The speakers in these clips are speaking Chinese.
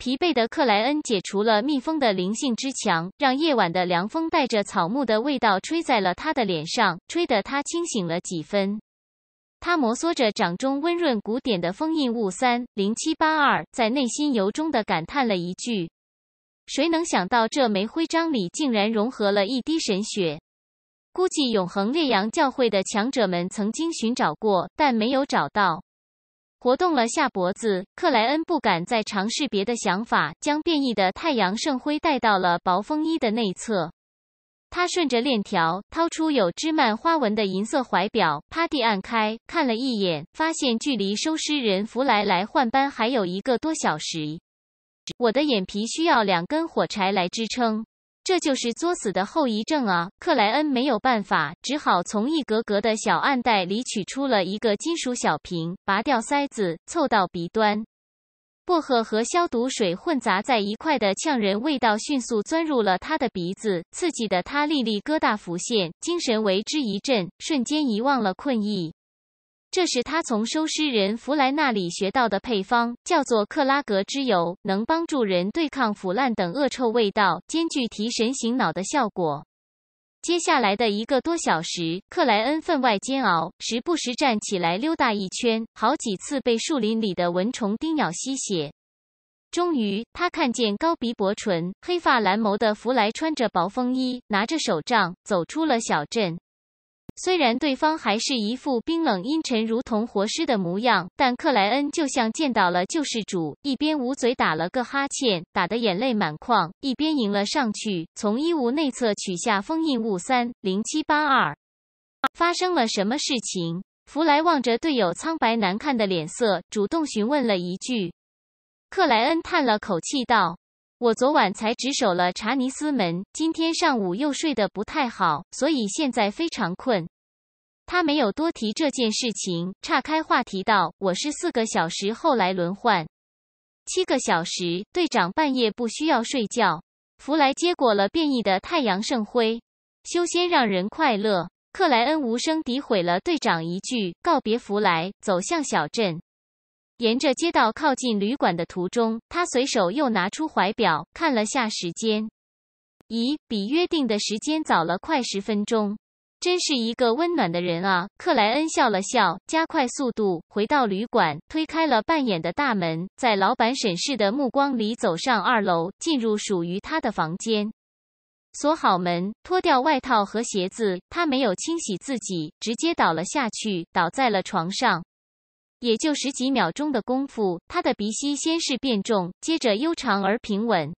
疲惫的克莱恩解除了蜜蜂的灵性之墙，让夜晚的凉风带着草木的味道吹在了他的脸上，吹得他清醒了几分。他摩挲着掌中温润古典的封印物三零七八二，在内心由衷的感叹了一句：“谁能想到这枚徽章里竟然融合了一滴神血？估计永恒烈阳教会的强者们曾经寻找过，但没有找到。”活动了下脖子，克莱恩不敢再尝试别的想法，将变异的太阳圣辉带到了薄风衣的内侧。他顺着链条掏出有枝蔓花纹的银色怀表，啪地按开，看了一眼，发现距离收尸人弗莱来换班还有一个多小时。我的眼皮需要两根火柴来支撑。这就是作死的后遗症啊！克莱恩没有办法，只好从一格格的小暗袋里取出了一个金属小瓶，拔掉塞子，凑到鼻端。薄荷和消毒水混杂在一块的呛人味道迅速钻入了他的鼻子，刺激的他粒粒疙瘩浮现，精神为之一振，瞬间遗忘了困意。这是他从收尸人弗莱那里学到的配方，叫做克拉格之油，能帮助人对抗腐烂等恶臭味道，兼具提神醒脑的效果。接下来的一个多小时，克莱恩分外煎熬，时不时站起来溜达一圈，好几次被树林里的蚊虫叮咬吸血。终于，他看见高鼻薄唇、黑发蓝眸的弗莱穿着薄风衣，拿着手杖走出了小镇。虽然对方还是一副冰冷阴沉、如同活尸的模样，但克莱恩就像见到了救世主，一边捂嘴打了个哈欠，打得眼泪满眶，一边迎了上去，从衣物内侧取下封印物三零七八二。发生了什么事情？弗莱望着队友苍白难看的脸色，主动询问了一句。克莱恩叹了口气道。我昨晚才值守了查尼斯门，今天上午又睡得不太好，所以现在非常困。他没有多提这件事情，岔开话题道：“我是四个小时后来轮换，七个小时。队长半夜不需要睡觉。”弗莱接过了变异的太阳圣辉，修仙让人快乐。克莱恩无声诋毁了队长一句，告别弗莱，走向小镇。沿着街道靠近旅馆的途中，他随手又拿出怀表看了下时间，咦，比约定的时间早了快十分钟，真是一个温暖的人啊！克莱恩笑了笑，加快速度回到旅馆，推开了半掩的大门，在老板审视的目光里走上二楼，进入属于他的房间，锁好门，脱掉外套和鞋子，他没有清洗自己，直接倒了下去，倒在了床上。也就十几秒钟的功夫，他的鼻息先是变重，接着悠长而平稳。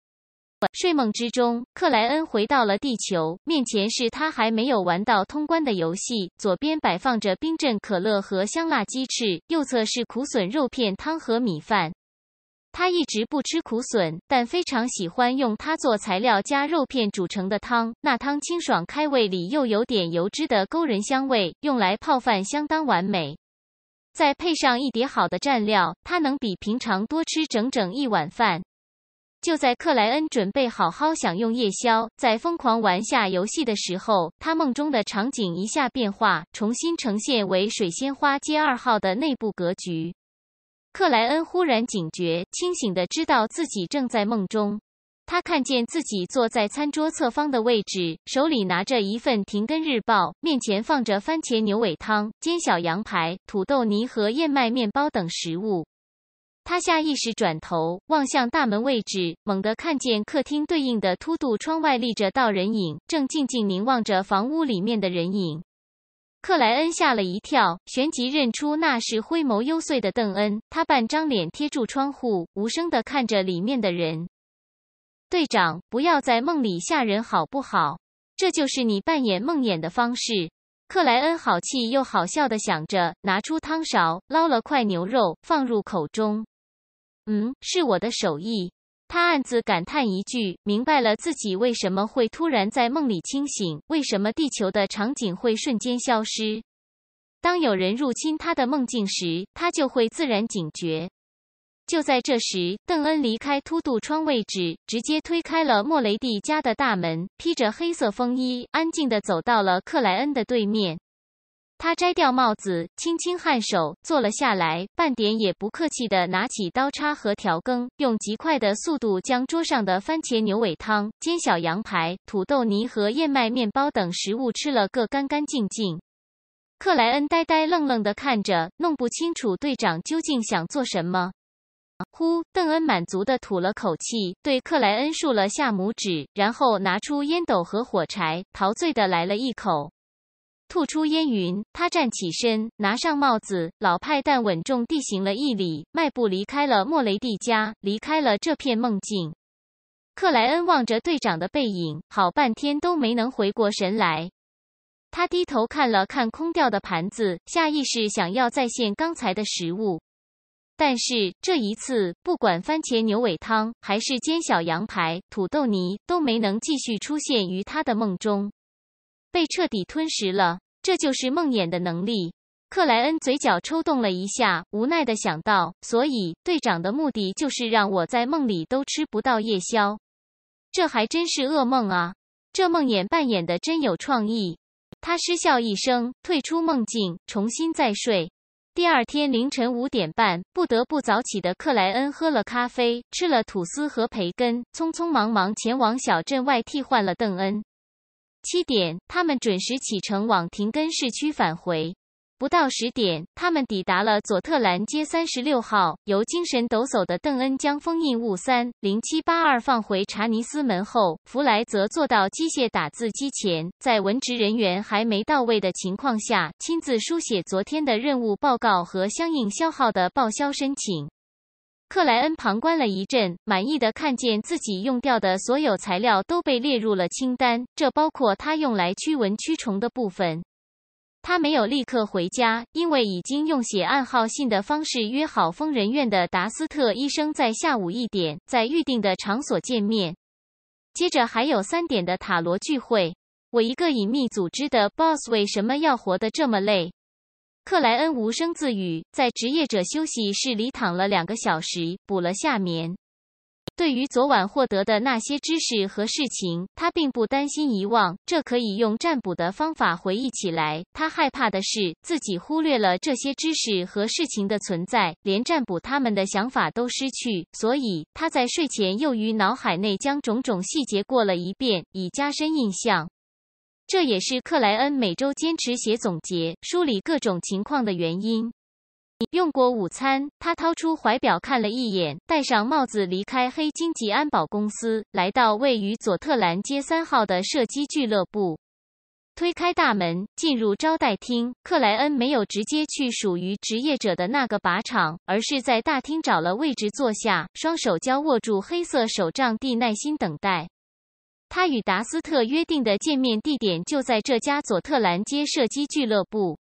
睡梦之中，克莱恩回到了地球，面前是他还没有玩到通关的游戏。左边摆放着冰镇可乐和香辣鸡翅，右侧是苦笋肉片汤和米饭。他一直不吃苦笋，但非常喜欢用它做材料加肉片煮成的汤。那汤清爽开胃，里又有点油脂的勾人香味，用来泡饭相当完美。再配上一碟好的蘸料，他能比平常多吃整整一碗饭。就在克莱恩准备好好享用夜宵、在疯狂玩下游戏的时候，他梦中的场景一下变化，重新呈现为水仙花街二号的内部格局。克莱恩忽然警觉，清醒的知道自己正在梦中。他看见自己坐在餐桌侧方的位置，手里拿着一份《停根日报》，面前放着番茄牛尾汤、煎小羊排、土豆泥和燕麦面包等食物。他下意识转头望向大门位置，猛地看见客厅对应的凸度窗外立着道人影，正静静凝望着房屋里面的人影。克莱恩吓了一跳，旋即认出那是灰眸幽邃的邓恩。他半张脸贴住窗户，无声地看着里面的人。队长，不要在梦里吓人好不好？这就是你扮演梦魇的方式。克莱恩好气又好笑地想着，拿出汤勺捞了块牛肉放入口中。嗯，是我的手艺。他暗自感叹一句，明白了自己为什么会突然在梦里清醒，为什么地球的场景会瞬间消失。当有人入侵他的梦境时，他就会自然警觉。就在这时，邓恩离开凸肚窗位置，直接推开了莫雷蒂家的大门，披着黑色风衣，安静地走到了克莱恩的对面。他摘掉帽子，轻轻颔首，坐了下来，半点也不客气地拿起刀叉和调羹，用极快的速度将桌上的番茄牛尾汤、煎小羊排、土豆泥和燕麦面包等食物吃了个干干净净。克莱恩呆呆愣愣地看着，弄不清楚队长究竟想做什么。呼！邓恩满足地吐了口气，对克莱恩竖了下拇指，然后拿出烟斗和火柴，陶醉地来了一口，吐出烟云。他站起身，拿上帽子，老派但稳重地行了一礼，迈步离开了莫雷蒂家，离开了这片梦境。克莱恩望着队长的背影，好半天都没能回过神来。他低头看了看空掉的盘子，下意识想要再现刚才的食物。但是这一次，不管番茄牛尾汤还是煎小羊排、土豆泥都没能继续出现于他的梦中，被彻底吞食了。这就是梦魇的能力。克莱恩嘴角抽动了一下，无奈的想到：所以队长的目的就是让我在梦里都吃不到夜宵。这还真是噩梦啊！这梦魇扮演的真有创意。他失笑一声，退出梦境，重新再睡。第二天凌晨五点半，不得不早起的克莱恩喝了咖啡，吃了吐司和培根，匆匆忙忙前往小镇外替换了邓恩。七点，他们准时启程往廷根市区返回。不到十点，他们抵达了佐特兰街三十六号。由精神抖擞的邓恩将封印物三零七八二放回查尼斯门后，弗莱则坐到机械打字机前，在文职人员还没到位的情况下，亲自书写昨天的任务报告和相应消耗的报销申请。克莱恩旁观了一阵，满意的看见自己用掉的所有材料都被列入了清单，这包括他用来驱蚊驱虫的部分。他没有立刻回家，因为已经用写暗号信的方式约好疯人院的达斯特医生在下午一点在预定的场所见面。接着还有三点的塔罗聚会。我一个隐秘组织的 boss，为什么要活得这么累？克莱恩无声自语，在职业者休息室里躺了两个小时，补了下眠。对于昨晚获得的那些知识和事情，他并不担心遗忘，这可以用占卜的方法回忆起来。他害怕的是自己忽略了这些知识和事情的存在，连占卜他们的想法都失去。所以他在睡前又于脑海内将种种细节过了一遍，以加深印象。这也是克莱恩每周坚持写总结、梳理各种情况的原因。用过午餐，他掏出怀表看了一眼，戴上帽子，离开黑荆棘安保公司，来到位于佐特兰街三号的射击俱乐部。推开大门，进入招待厅。克莱恩没有直接去属于职业者的那个靶场，而是在大厅找了位置坐下，双手交握住黑色手杖，地耐心等待。他与达斯特约定的见面地点就在这家佐特兰街射击俱乐部。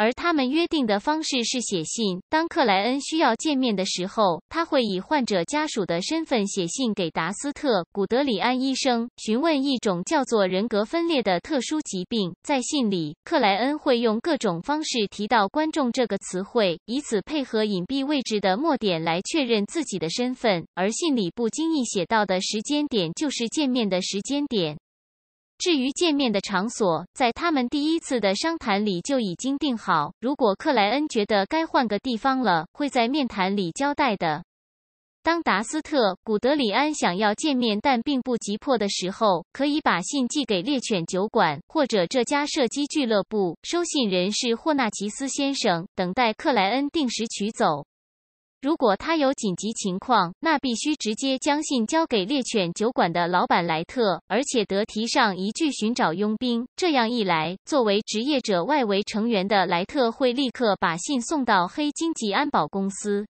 而他们约定的方式是写信。当克莱恩需要见面的时候，他会以患者家属的身份写信给达斯特·古德里安医生，询问一种叫做人格分裂的特殊疾病。在信里，克莱恩会用各种方式提到“观众”这个词汇，以此配合隐蔽位置的墨点来确认自己的身份。而信里不经意写到的时间点，就是见面的时间点。至于见面的场所，在他们第一次的商谈里就已经定好。如果克莱恩觉得该换个地方了，会在面谈里交代的。当达斯特·古德里安想要见面但并不急迫的时候，可以把信寄给猎犬酒馆或者这家射击俱乐部，收信人是霍纳奇斯先生，等待克莱恩定时取走。如果他有紧急情况，那必须直接将信交给猎犬酒馆的老板莱特，而且得提上一句寻找佣兵。这样一来，作为职业者外围成员的莱特会立刻把信送到黑金棘安保公司。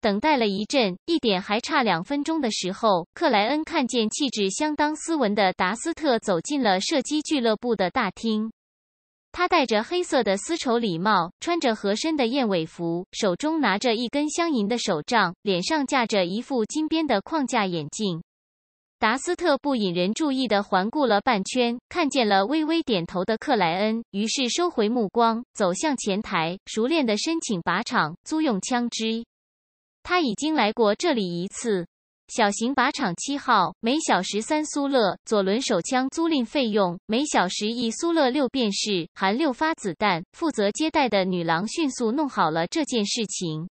等待了一阵，一点还差两分钟的时候，克莱恩看见气质相当斯文的达斯特走进了射击俱乐部的大厅。他戴着黑色的丝绸礼帽，穿着合身的燕尾服，手中拿着一根镶银的手杖，脸上架着一副金边的框架眼镜。达斯特不引人注意地环顾了半圈，看见了微微点头的克莱恩，于是收回目光，走向前台，熟练地申请靶场租用枪支。他已经来过这里一次。小型靶场七号，每小时三苏勒。左轮手枪租赁费用，每小时一苏勒六便士，含六发子弹。负责接待的女郎迅速弄好了这件事情。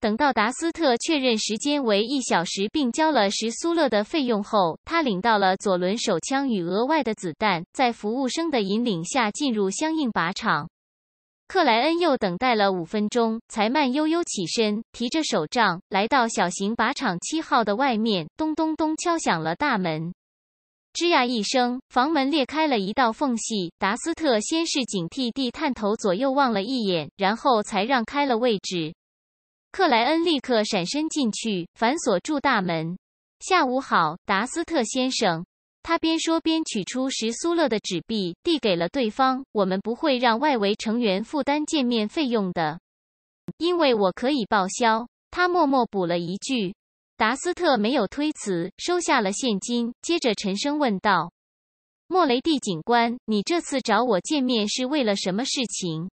等到达斯特确认时间为一小时，并交了十苏勒的费用后，他领到了左轮手枪与额外的子弹，在服务生的引领下进入相应靶场。克莱恩又等待了五分钟，才慢悠悠起身，提着手杖来到小型靶场七号的外面，咚咚咚敲响了大门。吱呀一声，房门裂开了一道缝隙。达斯特先是警惕地探头左右望了一眼，然后才让开了位置。克莱恩立刻闪身进去，反锁住大门。下午好，达斯特先生。他边说边取出十苏勒的纸币，递给了对方。我们不会让外围成员负担见面费用的，因为我可以报销。他默默补了一句。达斯特没有推辞，收下了现金，接着沉声问道：“莫雷蒂警官，你这次找我见面是为了什么事情？”